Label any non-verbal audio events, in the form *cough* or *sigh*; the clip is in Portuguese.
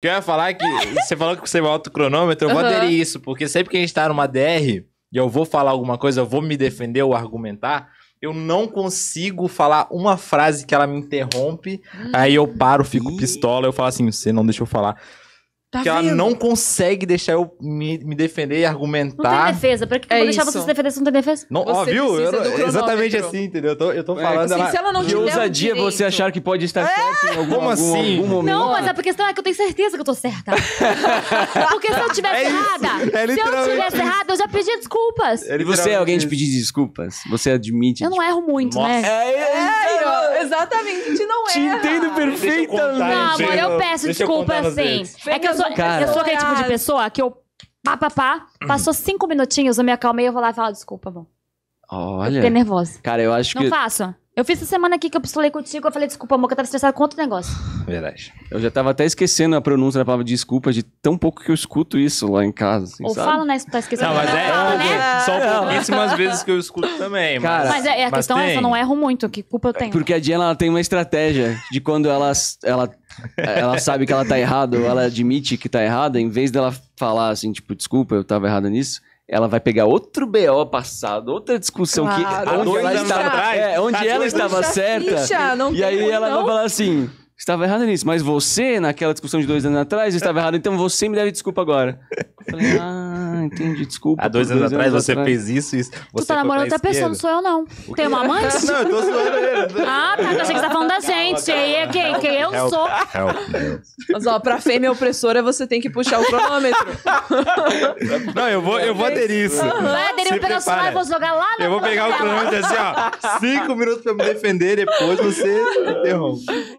Que eu ia falar é que você falou que você volta é o cronômetro, eu vou uhum. aderir isso, porque sempre que a gente tá numa DR e eu vou falar alguma coisa, eu vou me defender ou argumentar, eu não consigo falar uma frase que ela me interrompe, hum. aí eu paro, fico pistola, eu falo assim, você não deixa eu falar. Tá que vendo? ela não consegue deixar eu me, me, defender e argumentar. Não tem defesa. Pra que eu vou é deixar isso. você se defender se não tem defesa? Não, ó, viu? Eu, é exatamente assim, entendeu? Eu tô, eu tô é, falando. É, assim, ela, se ela não que ousadia direito. você achar que pode estar é. certo em algum, Como algum, assim? Algum momento. Não, mas a questão é que eu tenho certeza que eu tô certa. *laughs* Porque se eu tivesse é errada, é se eu tivesse errada, eu já pedi desculpas. e você é alguém de pedir desculpas? Você admite? Eu não erro muito, Nossa. né? É, exatamente, não erro. Te entendo perfeitamente. Não, amor, eu peço desculpas sim. É que eu sou, cara. eu sou aquele tipo de pessoa que eu pá, pá, pá, passou cinco minutinhos, eu me acalmei, eu vou lá e falo, desculpa, bom Olha. Eu fiquei nervosa. Cara, eu acho não que. Não faço. Eu fiz essa semana aqui que eu pistolei contigo, eu falei, desculpa, amor, que eu tava estressado com outro negócio. Verdade. Eu já tava até esquecendo a pronúncia da palavra desculpa de tão pouco que eu escuto isso lá em casa. Assim, Ou sabe? falo, né? Tá esquecendo. Não, mas é, fala, né? só pouquíssimas vezes que eu escuto também. Cara, mas, mas é, é, a mas questão é tem. é que eu não erro muito, que culpa eu tenho. Porque a Diana, ela tem uma estratégia de quando ela, ela ela sabe que ela tá errada, ela admite que tá errada, em vez dela falar assim, tipo, desculpa, eu tava errada nisso, ela vai pegar outro BO passado, outra discussão claro, que onde ela estava, é, onde ela estava certa. Ficha, e aí ela não. vai falar assim: estava errada nisso, mas você, naquela discussão de dois anos atrás, estava errado, então você me deve desculpa agora. Eu falei, ah. Ah, entendi, desculpa. Há dois, dois anos, anos atrás você fez isso e isso. Você tu tá namorando outra pessoa, não sou eu, não. Tem uma amante? *laughs* não, eu tô zoando ele. Né? Ah, tá, achei que você tá falando da gente. Aí é quem? Quem eu help, sou? Help, né? Mas ó, pra fêmea opressora você tem que puxar o cronômetro. *laughs* não, eu vou, eu vou aderir isso. Uhum. Vai aderir o vou jogar lá na Eu vou pegar o cronômetro assim, ó. Cinco minutos pra me defender, depois você interrompe.